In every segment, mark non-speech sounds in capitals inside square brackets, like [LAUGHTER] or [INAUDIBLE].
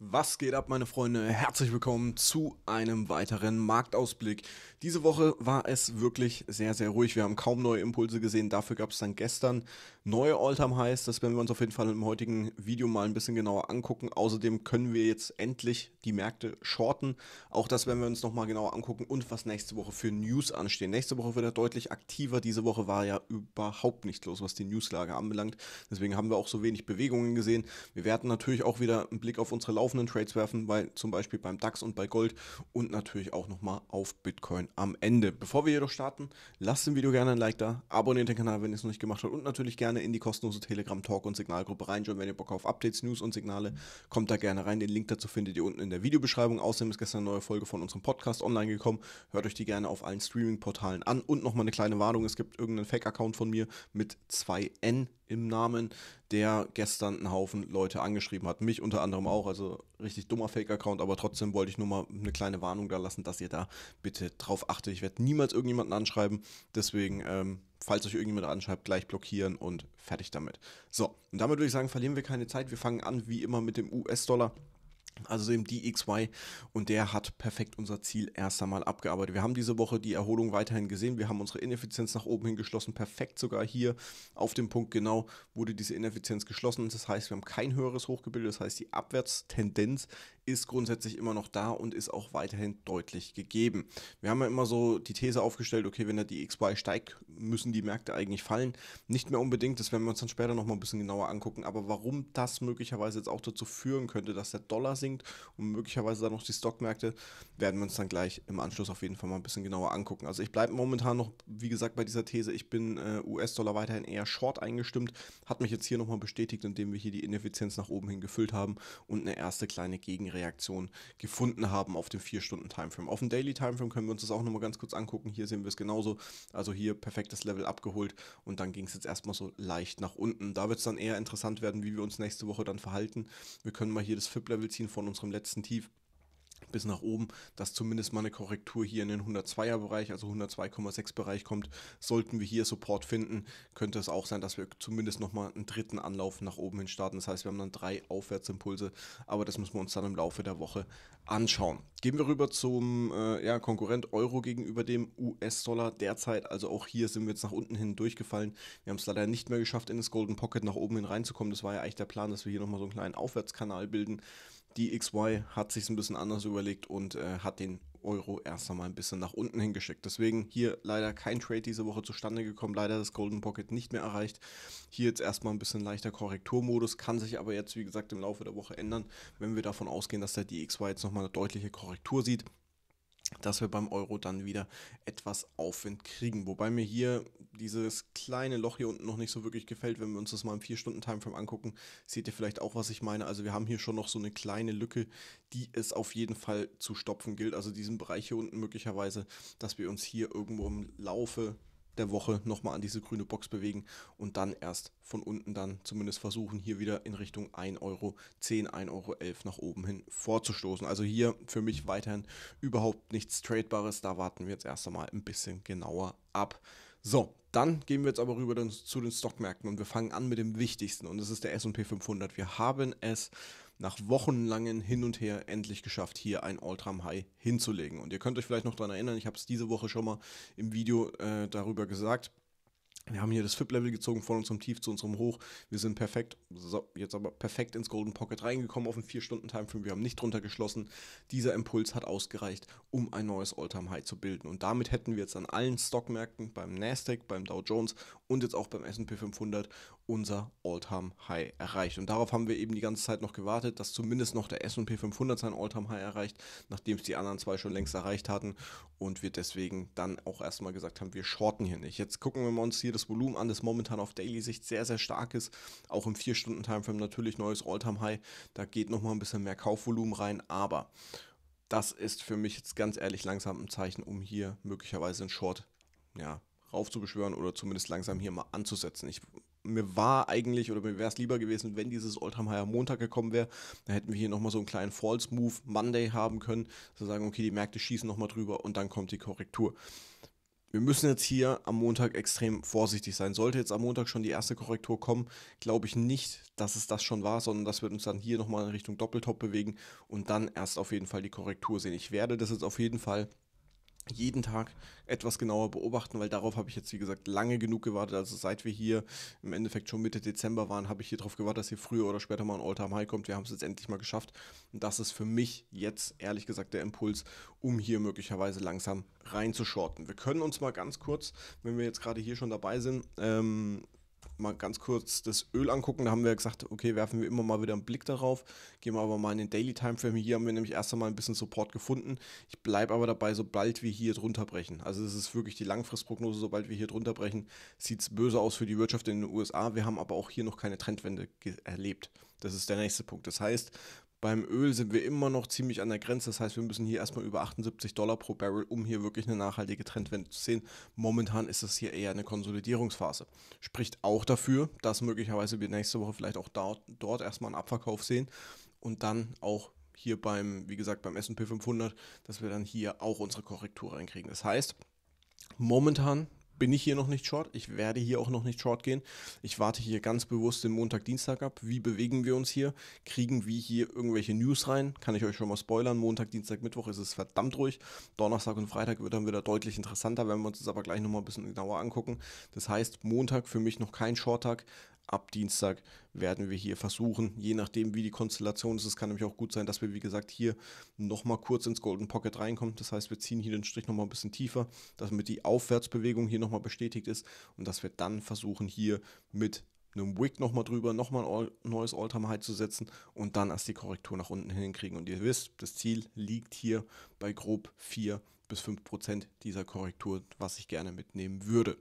Was geht ab, meine Freunde? Herzlich willkommen zu einem weiteren Marktausblick. Diese Woche war es wirklich sehr, sehr ruhig. Wir haben kaum neue Impulse gesehen. Dafür gab es dann gestern neue All-Time-Highs. Das werden wir uns auf jeden Fall im heutigen Video mal ein bisschen genauer angucken. Außerdem können wir jetzt endlich die Märkte shorten. Auch das werden wir uns nochmal genauer angucken und was nächste Woche für News anstehen. Nächste Woche wird er deutlich aktiver. Diese Woche war ja überhaupt nichts los, was die Newslage anbelangt. Deswegen haben wir auch so wenig Bewegungen gesehen. Wir werten natürlich auch wieder einen Blick auf unsere Laufzeit laufenden Trades werfen, weil zum Beispiel beim DAX und bei Gold und natürlich auch nochmal auf Bitcoin am Ende. Bevor wir jedoch starten, lasst dem Video gerne ein Like da, abonniert den Kanal, wenn ihr es noch nicht gemacht habt und natürlich gerne in die kostenlose Telegram-Talk- und Signalgruppe reinschauen, wenn ihr Bock auf Updates, News und Signale, kommt da gerne rein. Den Link dazu findet ihr unten in der Videobeschreibung. Außerdem ist gestern eine neue Folge von unserem Podcast online gekommen. Hört euch die gerne auf allen Streaming-Portalen an und nochmal eine kleine Warnung, es gibt irgendeinen Fake-Account von mir mit zwei n im Namen, der gestern einen Haufen Leute angeschrieben hat. Mich unter anderem auch, also richtig dummer Fake-Account, aber trotzdem wollte ich nur mal eine kleine Warnung da lassen, dass ihr da bitte drauf achtet. Ich werde niemals irgendjemanden anschreiben, deswegen, ähm, falls euch irgendjemand anschreibt, gleich blockieren und fertig damit. So, und damit würde ich sagen, verlieren wir keine Zeit. Wir fangen an, wie immer, mit dem US-Dollar. Also eben die XY und der hat perfekt unser Ziel erst einmal abgearbeitet. Wir haben diese Woche die Erholung weiterhin gesehen. Wir haben unsere Ineffizienz nach oben hin geschlossen. Perfekt sogar hier auf dem Punkt genau wurde diese Ineffizienz geschlossen. Das heißt, wir haben kein höheres Hoch Das heißt, die Abwärtstendenz ist grundsätzlich immer noch da und ist auch weiterhin deutlich gegeben. Wir haben ja immer so die These aufgestellt, okay, wenn der DXY steigt, müssen die Märkte eigentlich fallen. Nicht mehr unbedingt, das werden wir uns dann später nochmal ein bisschen genauer angucken, aber warum das möglicherweise jetzt auch dazu führen könnte, dass der Dollar sinkt und möglicherweise dann noch die Stockmärkte, werden wir uns dann gleich im Anschluss auf jeden Fall mal ein bisschen genauer angucken. Also ich bleibe momentan noch, wie gesagt, bei dieser These, ich bin äh, US-Dollar weiterhin eher short eingestimmt, hat mich jetzt hier nochmal bestätigt, indem wir hier die Ineffizienz nach oben hin gefüllt haben und eine erste kleine Gegenrechnung Reaktion gefunden haben auf dem 4-Stunden-Timeframe. Auf dem Daily-Timeframe können wir uns das auch nochmal ganz kurz angucken. Hier sehen wir es genauso. Also hier perfektes Level abgeholt und dann ging es jetzt erstmal so leicht nach unten. Da wird es dann eher interessant werden, wie wir uns nächste Woche dann verhalten. Wir können mal hier das FIP-Level ziehen von unserem letzten Tief bis nach oben, dass zumindest mal eine Korrektur hier in den 102er Bereich, also 102,6 Bereich kommt. Sollten wir hier Support finden, könnte es auch sein, dass wir zumindest nochmal einen dritten Anlauf nach oben hin starten. Das heißt, wir haben dann drei Aufwärtsimpulse, aber das müssen wir uns dann im Laufe der Woche anschauen. Gehen wir rüber zum äh, ja, Konkurrent Euro gegenüber dem US-Dollar derzeit. Also auch hier sind wir jetzt nach unten hin durchgefallen. Wir haben es leider nicht mehr geschafft, in das Golden Pocket nach oben hin reinzukommen. Das war ja eigentlich der Plan, dass wir hier nochmal so einen kleinen Aufwärtskanal bilden. Die XY hat sich ein bisschen anders überlegt und äh, hat den Euro erst einmal ein bisschen nach unten hingeschickt. Deswegen hier leider kein Trade diese Woche zustande gekommen, leider das Golden Pocket nicht mehr erreicht. Hier jetzt erstmal ein bisschen leichter Korrekturmodus, kann sich aber jetzt, wie gesagt, im Laufe der Woche ändern, wenn wir davon ausgehen, dass der DXY jetzt nochmal eine deutliche Korrektur sieht dass wir beim Euro dann wieder etwas Aufwind kriegen. Wobei mir hier dieses kleine Loch hier unten noch nicht so wirklich gefällt. Wenn wir uns das mal im 4-Stunden-Timeframe angucken, seht ihr vielleicht auch, was ich meine. Also wir haben hier schon noch so eine kleine Lücke, die es auf jeden Fall zu stopfen gilt. Also diesen Bereich hier unten möglicherweise, dass wir uns hier irgendwo im Laufe der Woche nochmal an diese grüne Box bewegen und dann erst von unten dann zumindest versuchen, hier wieder in Richtung 1,10 Euro 1,11 Euro nach oben hin vorzustoßen. Also hier für mich weiterhin überhaupt nichts Tradebares. Da warten wir jetzt erst einmal ein bisschen genauer ab. So, dann gehen wir jetzt aber rüber zu den Stockmärkten und wir fangen an mit dem Wichtigsten und das ist der SP 500. Wir haben es nach wochenlangen Hin und Her endlich geschafft, hier ein All-Time-High hinzulegen. Und ihr könnt euch vielleicht noch daran erinnern, ich habe es diese Woche schon mal im Video äh, darüber gesagt. Wir haben hier das FIP-Level gezogen von unserem Tief zu unserem Hoch. Wir sind perfekt, so, jetzt aber perfekt ins Golden Pocket reingekommen auf einen 4-Stunden-Timeframe. Wir haben nicht drunter geschlossen. Dieser Impuls hat ausgereicht, um ein neues All-Time-High zu bilden. Und damit hätten wir jetzt an allen Stockmärkten, beim Nasdaq, beim Dow Jones und jetzt auch beim S&P 500 unser all time high erreicht. Und darauf haben wir eben die ganze Zeit noch gewartet, dass zumindest noch der S&P 500 sein all time high erreicht, nachdem es die anderen zwei schon längst erreicht hatten und wir deswegen dann auch erstmal gesagt haben, wir shorten hier nicht. Jetzt gucken wir uns hier das Volumen an, das momentan auf Daily-Sicht sehr, sehr stark ist. Auch im 4-Stunden-Timeframe natürlich neues all time high Da geht nochmal ein bisschen mehr Kaufvolumen rein, aber das ist für mich jetzt ganz ehrlich langsam ein Zeichen, um hier möglicherweise einen Short ja, raufzubeschwören oder zumindest langsam hier mal anzusetzen. Ich mir war eigentlich oder mir wäre es lieber gewesen, wenn dieses Oldtime High am Montag gekommen wäre. Dann hätten wir hier nochmal so einen kleinen False Move Monday haben können, zu sagen, okay, die Märkte schießen nochmal drüber und dann kommt die Korrektur. Wir müssen jetzt hier am Montag extrem vorsichtig sein. Sollte jetzt am Montag schon die erste Korrektur kommen, glaube ich nicht, dass es das schon war, sondern dass wir uns dann hier nochmal in Richtung Doppeltop bewegen und dann erst auf jeden Fall die Korrektur sehen. Ich werde das jetzt auf jeden Fall jeden Tag etwas genauer beobachten, weil darauf habe ich jetzt, wie gesagt, lange genug gewartet. Also seit wir hier im Endeffekt schon Mitte Dezember waren, habe ich hier darauf gewartet, dass hier früher oder später mal ein All-Time-High kommt. Wir haben es jetzt endlich mal geschafft. Und das ist für mich jetzt, ehrlich gesagt, der Impuls, um hier möglicherweise langsam reinzuschorten. Wir können uns mal ganz kurz, wenn wir jetzt gerade hier schon dabei sind, ähm, mal ganz kurz das Öl angucken. Da haben wir gesagt, okay, werfen wir immer mal wieder einen Blick darauf. Gehen wir aber mal in den Daily Timeframe. Hier haben wir nämlich erst einmal ein bisschen Support gefunden. Ich bleibe aber dabei, sobald wir hier drunter brechen. Also das ist wirklich die Langfristprognose. Sobald wir hier drunter brechen, sieht es böse aus für die Wirtschaft in den USA. Wir haben aber auch hier noch keine Trendwende erlebt. Das ist der nächste Punkt. Das heißt, beim Öl sind wir immer noch ziemlich an der Grenze. Das heißt, wir müssen hier erstmal über 78 Dollar pro Barrel, um hier wirklich eine nachhaltige Trendwende zu sehen. Momentan ist das hier eher eine Konsolidierungsphase. Spricht auch dafür, dass möglicherweise wir nächste Woche vielleicht auch dort, dort erstmal einen Abverkauf sehen und dann auch hier beim, wie gesagt, beim SP 500, dass wir dann hier auch unsere Korrektur reinkriegen. Das heißt, momentan bin ich hier noch nicht short. Ich werde hier auch noch nicht short gehen. Ich warte hier ganz bewusst den Montag, Dienstag ab. Wie bewegen wir uns hier? Kriegen wir hier irgendwelche News rein? Kann ich euch schon mal spoilern. Montag, Dienstag, Mittwoch ist es verdammt ruhig. Donnerstag und Freitag wird dann wieder deutlich interessanter, wenn wir uns das aber gleich nochmal ein bisschen genauer angucken. Das heißt, Montag für mich noch kein Short-Tag. Ab Dienstag werden wir hier versuchen, je nachdem wie die Konstellation ist, es kann nämlich auch gut sein, dass wir wie gesagt hier nochmal kurz ins Golden Pocket reinkommen. Das heißt, wir ziehen hier den Strich nochmal ein bisschen tiefer, damit die Aufwärtsbewegung hier noch nochmal bestätigt ist und dass wir dann versuchen, hier mit einem Wick nochmal drüber, nochmal ein All neues Alltime High zu setzen und dann erst die Korrektur nach unten hinkriegen. Und ihr wisst, das Ziel liegt hier bei grob 4 bis 5 Prozent dieser Korrektur, was ich gerne mitnehmen würde.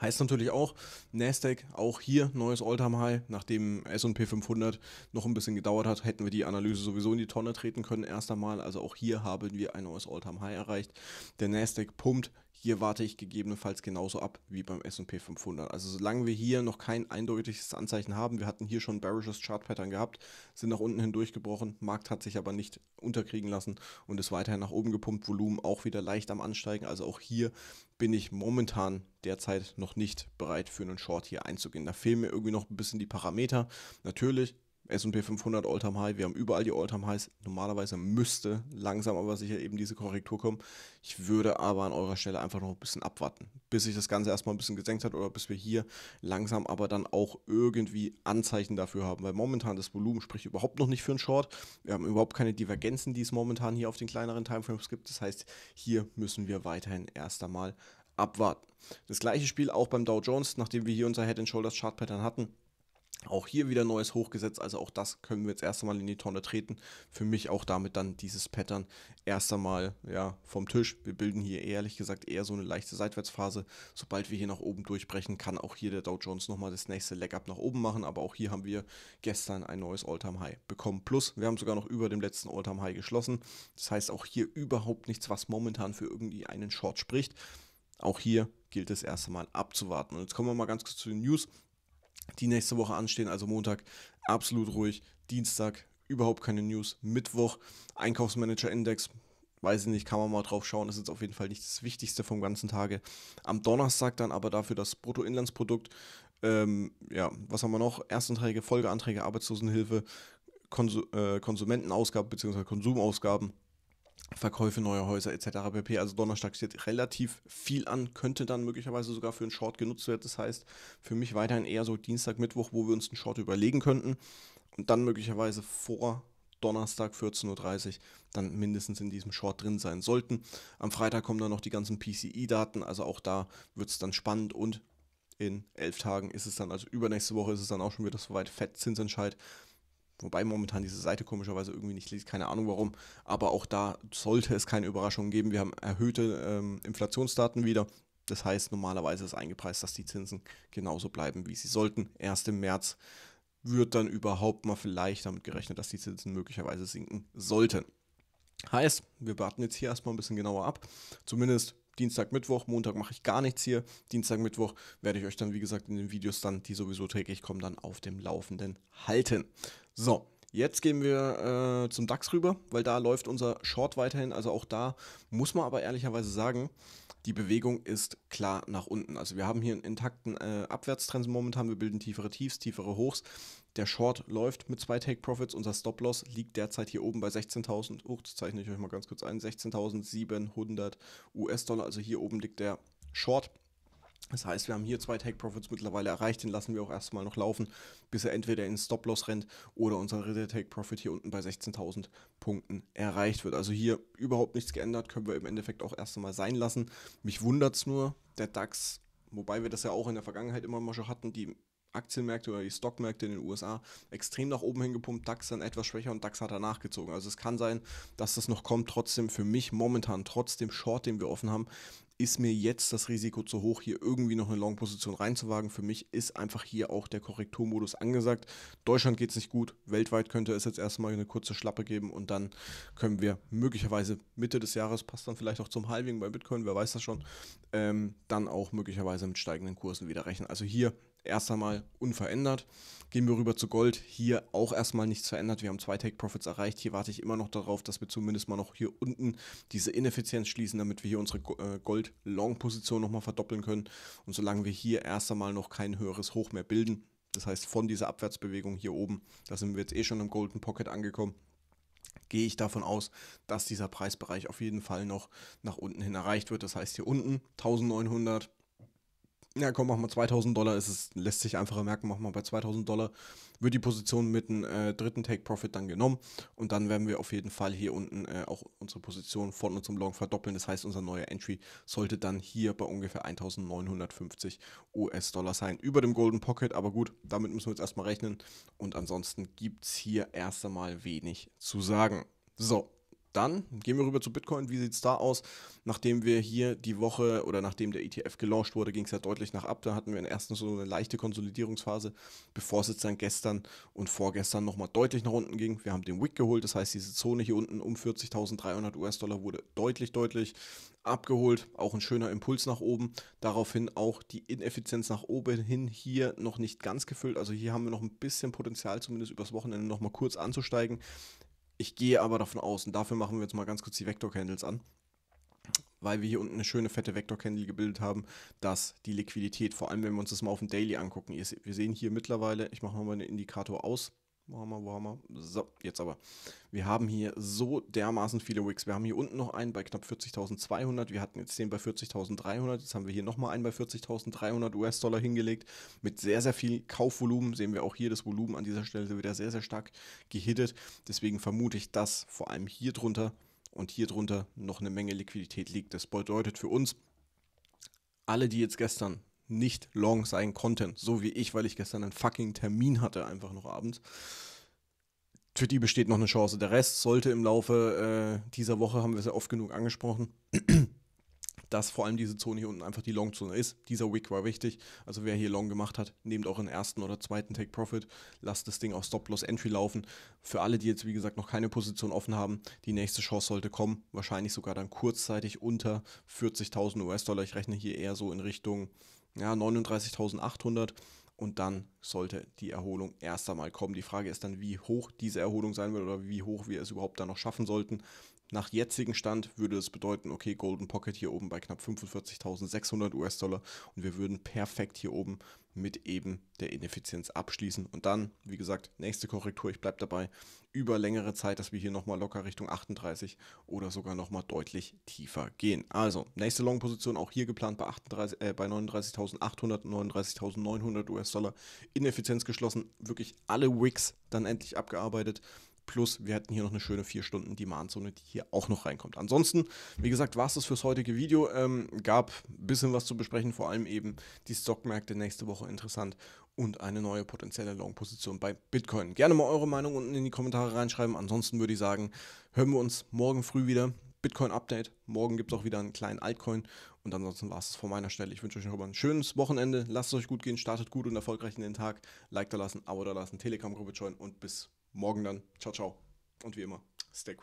Heißt natürlich auch, Nasdaq, auch hier neues Alltime High, nachdem S&P 500 noch ein bisschen gedauert hat, hätten wir die Analyse sowieso in die Tonne treten können erst einmal, also auch hier haben wir ein neues Alltime High erreicht. Der Nasdaq pumpt hier warte ich gegebenenfalls genauso ab wie beim SP 500. Also solange wir hier noch kein eindeutiges Anzeichen haben, wir hatten hier schon bearishes Chart Pattern gehabt, sind nach unten hindurchgebrochen, Markt hat sich aber nicht unterkriegen lassen und ist weiterhin nach oben gepumpt, Volumen auch wieder leicht am Ansteigen. Also auch hier bin ich momentan derzeit noch nicht bereit für einen Short hier einzugehen. Da fehlen mir irgendwie noch ein bisschen die Parameter. Natürlich S&P 500 All-Time High, wir haben überall die All-Time Highs. Normalerweise müsste langsam aber sicher eben diese Korrektur kommen. Ich würde aber an eurer Stelle einfach noch ein bisschen abwarten, bis sich das Ganze erstmal ein bisschen gesenkt hat oder bis wir hier langsam aber dann auch irgendwie Anzeichen dafür haben, weil momentan das Volumen spricht überhaupt noch nicht für einen Short. Wir haben überhaupt keine Divergenzen, die es momentan hier auf den kleineren Timeframes gibt. Das heißt, hier müssen wir weiterhin erst einmal abwarten. Das gleiche Spiel auch beim Dow Jones, nachdem wir hier unser Head and Shoulders Chart Pattern hatten auch hier wieder neues Hochgesetz, also auch das können wir jetzt erst einmal in die Tonne treten. Für mich auch damit dann dieses Pattern erst einmal ja, vom Tisch. Wir bilden hier ehrlich gesagt eher so eine leichte Seitwärtsphase. Sobald wir hier nach oben durchbrechen, kann auch hier der Dow Jones nochmal das nächste Leg-Up nach oben machen. Aber auch hier haben wir gestern ein neues All-Time-High bekommen. Plus, wir haben sogar noch über dem letzten All-Time-High geschlossen. Das heißt auch hier überhaupt nichts, was momentan für irgendwie einen Short spricht. Auch hier gilt es erst einmal abzuwarten. Und jetzt kommen wir mal ganz kurz zu den News die nächste Woche anstehen, also Montag absolut ruhig, Dienstag überhaupt keine News, Mittwoch Einkaufsmanager-Index, weiß ich nicht, kann man mal drauf schauen, das ist jetzt auf jeden Fall nicht das Wichtigste vom ganzen Tage. Am Donnerstag dann aber dafür das Bruttoinlandsprodukt, ähm, ja, was haben wir noch? Erstanträge, Folgeanträge, Arbeitslosenhilfe, Konsu äh, Konsumentenausgaben bzw. Konsumausgaben. Verkäufe neuer Häuser etc. pp. Also Donnerstag steht relativ viel an, könnte dann möglicherweise sogar für einen Short genutzt werden. Das heißt, für mich weiterhin eher so Dienstag, Mittwoch, wo wir uns einen Short überlegen könnten und dann möglicherweise vor Donnerstag 14.30 Uhr dann mindestens in diesem Short drin sein sollten. Am Freitag kommen dann noch die ganzen PCI-Daten, e also auch da wird es dann spannend und in elf Tagen ist es dann, also übernächste Woche ist es dann auch schon wieder soweit, Fettzinsentscheid. Wobei momentan diese Seite komischerweise irgendwie nicht liest, keine Ahnung warum. Aber auch da sollte es keine Überraschung geben. Wir haben erhöhte ähm, Inflationsdaten wieder. Das heißt, normalerweise ist eingepreist, dass die Zinsen genauso bleiben, wie sie sollten. Erst im März wird dann überhaupt mal vielleicht damit gerechnet, dass die Zinsen möglicherweise sinken sollten. Heißt, wir warten jetzt hier erstmal ein bisschen genauer ab. Zumindest Dienstag, Mittwoch, Montag mache ich gar nichts hier. Dienstag, Mittwoch werde ich euch dann, wie gesagt, in den Videos dann, die sowieso täglich kommen, dann auf dem Laufenden halten. So, Jetzt gehen wir äh, zum DAX rüber, weil da läuft unser Short weiterhin. Also auch da muss man aber ehrlicherweise sagen, die Bewegung ist klar nach unten. Also wir haben hier einen intakten äh, Abwärtstrend momentan, wir bilden tiefere Tiefs, tiefere Hochs. Der Short läuft mit zwei Take Profits, unser Stop Loss liegt derzeit hier oben bei 16.000, uh, das zeichne ich euch mal ganz kurz ein, 16.700 US-Dollar, also hier oben liegt der Short. Das heißt, wir haben hier zwei Take Profits mittlerweile erreicht, den lassen wir auch erstmal noch laufen, bis er entweder in Stop-Loss rennt oder unser dritter Take Profit hier unten bei 16.000 Punkten erreicht wird. Also hier überhaupt nichts geändert, können wir im Endeffekt auch erstmal sein lassen. Mich wundert es nur, der DAX, wobei wir das ja auch in der Vergangenheit immer mal schon hatten, die Aktienmärkte oder die Stockmärkte in den USA extrem nach oben hingepumpt, DAX dann etwas schwächer und DAX hat danach gezogen. Also es kann sein, dass das noch kommt. Trotzdem für mich momentan, trotz dem Short, den wir offen haben, ist mir jetzt das Risiko zu hoch, hier irgendwie noch eine Long-Position reinzuwagen. Für mich ist einfach hier auch der Korrekturmodus angesagt. Deutschland geht es nicht gut, weltweit könnte es jetzt erstmal eine kurze Schlappe geben und dann können wir möglicherweise Mitte des Jahres, passt dann vielleicht auch zum Halving bei Bitcoin, wer weiß das schon, ähm, dann auch möglicherweise mit steigenden Kursen wieder rechnen. Also hier erst einmal unverändert. Gehen wir rüber zu Gold. Hier auch erstmal nichts verändert. Wir haben zwei Take Profits erreicht. Hier warte ich immer noch darauf, dass wir zumindest mal noch hier unten diese Ineffizienz schließen, damit wir hier unsere äh, Gold-Long-Position nochmal verdoppeln können. Und solange wir hier erst einmal noch kein höheres Hoch mehr bilden, das heißt von dieser Abwärtsbewegung hier oben, da sind wir jetzt eh schon im Golden Pocket angekommen, gehe ich davon aus, dass dieser Preisbereich auf jeden Fall noch nach unten hin erreicht wird. Das heißt hier unten 1900, ja komm, mach mal 2000 Dollar, ist es, lässt sich einfacher merken, mach mal bei 2000 Dollar, wird die Position mit einem äh, dritten Take Profit dann genommen und dann werden wir auf jeden Fall hier unten äh, auch unsere Position von unserem Long verdoppeln. Das heißt, unser neuer Entry sollte dann hier bei ungefähr 1950 US-Dollar sein, über dem Golden Pocket, aber gut, damit müssen wir jetzt erstmal rechnen und ansonsten gibt es hier erst einmal wenig zu sagen. So, dann gehen wir rüber zu Bitcoin. Wie sieht es da aus? Nachdem wir hier die Woche oder nachdem der ETF gelauncht wurde, ging es ja deutlich nach ab. Da hatten wir erstens so eine leichte Konsolidierungsphase, bevor es jetzt dann gestern und vorgestern nochmal deutlich nach unten ging. Wir haben den Wick geholt, das heißt, diese Zone hier unten um 40.300 US-Dollar wurde deutlich, deutlich abgeholt. Auch ein schöner Impuls nach oben. Daraufhin auch die Ineffizienz nach oben hin hier noch nicht ganz gefüllt. Also hier haben wir noch ein bisschen Potenzial, zumindest übers Wochenende nochmal kurz anzusteigen. Ich gehe aber davon aus, und dafür machen wir jetzt mal ganz kurz die Vektor-Candles an, weil wir hier unten eine schöne fette Vektor-Candle gebildet haben, dass die Liquidität, vor allem wenn wir uns das mal auf dem Daily angucken, wir sehen hier mittlerweile, ich mache mal den Indikator aus, wo haben wir, wo haben wir? So, jetzt aber. Wir haben hier so dermaßen viele Wigs. Wir haben hier unten noch einen bei knapp 40.200. Wir hatten jetzt den bei 40.300. Jetzt haben wir hier nochmal einen bei 40.300 US-Dollar hingelegt. Mit sehr, sehr viel Kaufvolumen sehen wir auch hier das Volumen an dieser Stelle wieder sehr, sehr stark gehittet. Deswegen vermute ich, dass vor allem hier drunter und hier drunter noch eine Menge Liquidität liegt. Das bedeutet für uns, alle, die jetzt gestern nicht long sein konnten, so wie ich, weil ich gestern einen fucking Termin hatte, einfach noch abends. Für die besteht noch eine Chance. Der Rest sollte im Laufe äh, dieser Woche, haben wir es ja oft genug angesprochen, [CLEARS THROAT] dass vor allem diese Zone hier unten einfach die Long-Zone ist. Dieser Wick war wichtig. Also wer hier Long gemacht hat, nehmt auch einen ersten oder zweiten Take Profit, lasst das Ding auf Stop-Loss-Entry laufen. Für alle, die jetzt wie gesagt noch keine Position offen haben, die nächste Chance sollte kommen. Wahrscheinlich sogar dann kurzzeitig unter 40.000 US-Dollar. Ich rechne hier eher so in Richtung ja, 39.800 und dann sollte die Erholung erst einmal kommen. Die Frage ist dann, wie hoch diese Erholung sein wird oder wie hoch wir es überhaupt dann noch schaffen sollten. Nach jetzigem Stand würde es bedeuten, okay, Golden Pocket hier oben bei knapp 45.600 US-Dollar und wir würden perfekt hier oben mit eben der Ineffizienz abschließen. Und dann, wie gesagt, nächste Korrektur, ich bleibe dabei, über längere Zeit, dass wir hier nochmal locker Richtung 38 oder sogar nochmal deutlich tiefer gehen. Also, nächste Long-Position auch hier geplant bei, 38, äh, bei 39.800, 39.900 US-Dollar. Ineffizienz geschlossen, wirklich alle Wicks dann endlich abgearbeitet. Plus, wir hätten hier noch eine schöne 4-Stunden-Demand-Zone, die hier auch noch reinkommt. Ansonsten, wie gesagt, war es das fürs heutige Video. Ähm, gab ein bisschen was zu besprechen, vor allem eben die Stockmärkte nächste Woche interessant und eine neue potenzielle Long-Position bei Bitcoin. Gerne mal eure Meinung unten in die Kommentare reinschreiben. Ansonsten würde ich sagen, hören wir uns morgen früh wieder. Bitcoin-Update. Morgen gibt es auch wieder einen kleinen Altcoin. Und ansonsten war es von meiner Stelle. Ich wünsche euch noch ein schönes Wochenende. Lasst es euch gut gehen, startet gut und erfolgreich in den Tag. Like da lassen, Abo da lassen, Telegram-Gruppe joinen und bis morgen dann. Ciao, ciao. Und wie immer, stay cool.